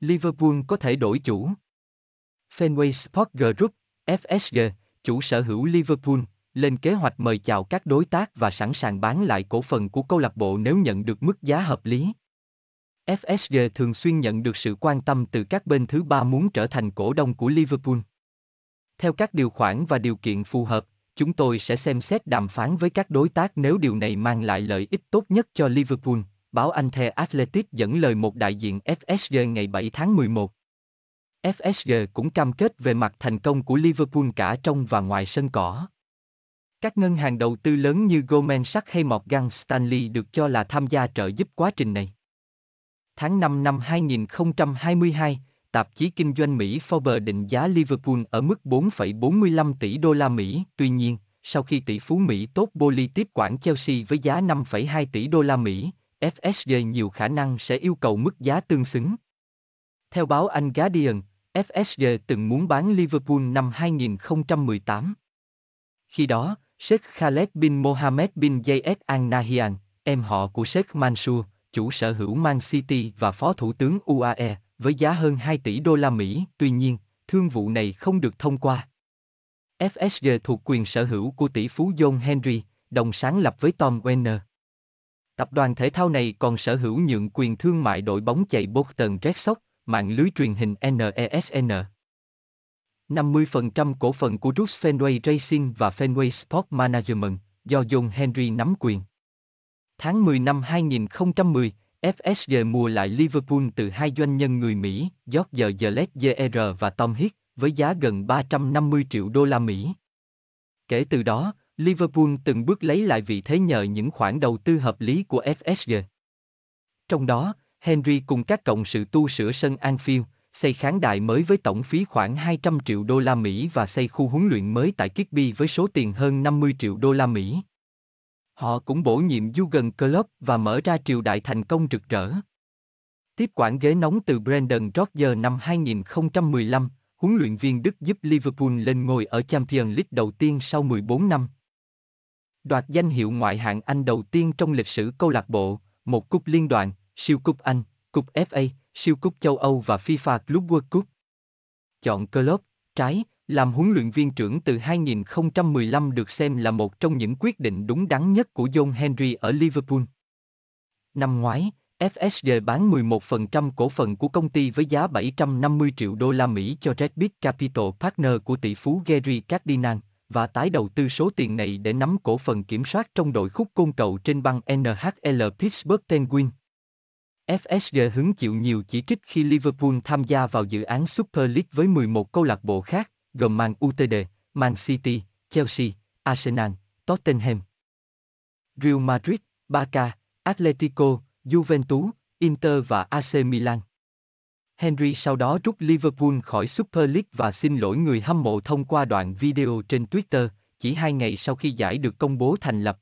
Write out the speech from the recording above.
Liverpool có thể đổi chủ. Fenway Sport Group, FSG, chủ sở hữu Liverpool, lên kế hoạch mời chào các đối tác và sẵn sàng bán lại cổ phần của câu lạc bộ nếu nhận được mức giá hợp lý. FSG thường xuyên nhận được sự quan tâm từ các bên thứ ba muốn trở thành cổ đông của Liverpool. Theo các điều khoản và điều kiện phù hợp, chúng tôi sẽ xem xét đàm phán với các đối tác nếu điều này mang lại lợi ích tốt nhất cho Liverpool, báo Anh The Athletic dẫn lời một đại diện FSG ngày 7 tháng 11. FSG cũng cam kết về mặt thành công của Liverpool cả trong và ngoài sân cỏ. Các ngân hàng đầu tư lớn như Goldman Sachs hay Morgan Stanley được cho là tham gia trợ giúp quá trình này. Tháng 5 năm 2022, tạp chí kinh doanh Mỹ Forbes định giá Liverpool ở mức 4,45 tỷ đô la Mỹ. Tuy nhiên, sau khi tỷ phú Mỹ Tốt Boli tiếp quản Chelsea với giá 5,2 tỷ đô la Mỹ, FSG nhiều khả năng sẽ yêu cầu mức giá tương xứng. Theo báo Anh Guardian, FSG từng muốn bán Liverpool năm 2018. Khi đó, Sheikh Khaled bin Mohammed bin Zayed Al Nahyan, em họ của Sheikh Mansour, chủ sở hữu Man City và phó thủ tướng UAE, với giá hơn 2 tỷ đô la Mỹ. Tuy nhiên, thương vụ này không được thông qua. FSG thuộc quyền sở hữu của tỷ phú John Henry, đồng sáng lập với Tom Werner. Tập đoàn thể thao này còn sở hữu nhượng quyền thương mại đội bóng chạy Boston Red Sox, mạng lưới truyền hình NESN. 50% e cổ phần của Brooks Fenway Racing và Fenway Sport Management, do John Henry nắm quyền. Tháng 10 năm 2010, FSG mua lại Liverpool từ hai doanh nhân người Mỹ, George Gillette Jr và Tom Hick, với giá gần 350 triệu đô la Mỹ. Kể từ đó, Liverpool từng bước lấy lại vị thế nhờ những khoản đầu tư hợp lý của FSG. Trong đó, Henry cùng các cộng sự tu sửa sân Anfield, xây khán đài mới với tổng phí khoảng 200 triệu đô la Mỹ và xây khu huấn luyện mới tại Kirby với số tiền hơn 50 triệu đô la Mỹ. Họ cũng bổ nhiệm Jurgen Klopp và mở ra triều đại thành công rực rỡ. Tiếp quản ghế nóng từ Brendan Rodgers năm 2015, huấn luyện viên Đức giúp Liverpool lên ngôi ở Champions League đầu tiên sau 14 năm, Đoạt danh hiệu ngoại hạng Anh đầu tiên trong lịch sử câu lạc bộ, một cúp liên đoàn, siêu cúp Anh, cúp FA, siêu cúp châu Âu và FIFA Club World Cup. Chọn Klopp, trái, làm huấn luyện viên trưởng từ 2015 được xem là một trong những quyết định đúng đắn nhất của John Henry ở Liverpool. Năm ngoái, FSG bán 11% cổ phần của công ty với giá 750 triệu đô la Mỹ cho Red Bit Capital Partner của tỷ phú Gary Cardinal, và tái đầu tư số tiền này để nắm cổ phần kiểm soát trong đội khúc côn cầu trên băng NHL Pittsburgh Penguins. FSG hứng chịu nhiều chỉ trích khi Liverpool tham gia vào dự án Super League với 11 câu lạc bộ khác, gồm Man Utd, Man City, Chelsea, Arsenal, Tottenham, Real Madrid, Barca, Atletico, Juventus, Inter và AC Milan. Henry sau đó rút Liverpool khỏi Super League và xin lỗi người hâm mộ thông qua đoạn video trên Twitter, chỉ hai ngày sau khi giải được công bố thành lập.